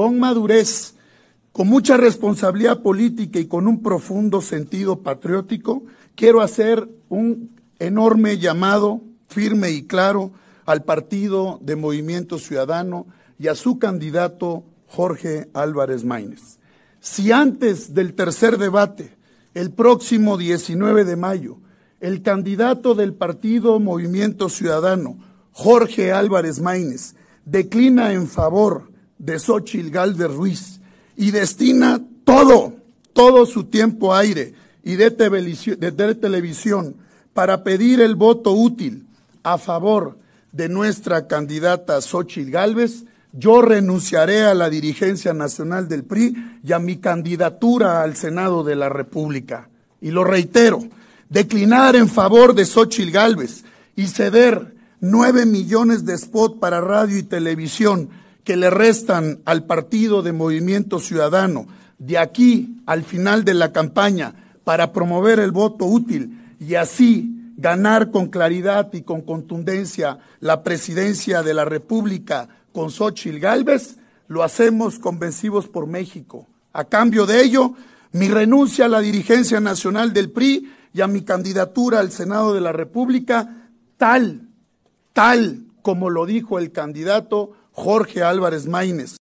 con madurez, con mucha responsabilidad política y con un profundo sentido patriótico, quiero hacer un enorme llamado firme y claro al partido de Movimiento Ciudadano y a su candidato Jorge Álvarez Maínez. Si antes del tercer debate, el próximo 19 de mayo, el candidato del partido Movimiento Ciudadano, Jorge Álvarez Maínez, declina en favor de Xochil Galvez Ruiz y destina todo, todo su tiempo aire y de, de televisión para pedir el voto útil a favor de nuestra candidata Xochitl Galvez yo renunciaré a la dirigencia nacional del PRI y a mi candidatura al Senado de la República. Y lo reitero, declinar en favor de Xochil Gálvez y ceder nueve millones de spot para radio y televisión que le restan al partido de Movimiento Ciudadano de aquí al final de la campaña para promover el voto útil y así ganar con claridad y con contundencia la presidencia de la República con Xochitl Galvez, lo hacemos convencivos por México. A cambio de ello, mi renuncia a la dirigencia nacional del PRI y a mi candidatura al Senado de la República, tal, tal como lo dijo el candidato Jorge Álvarez Maínez.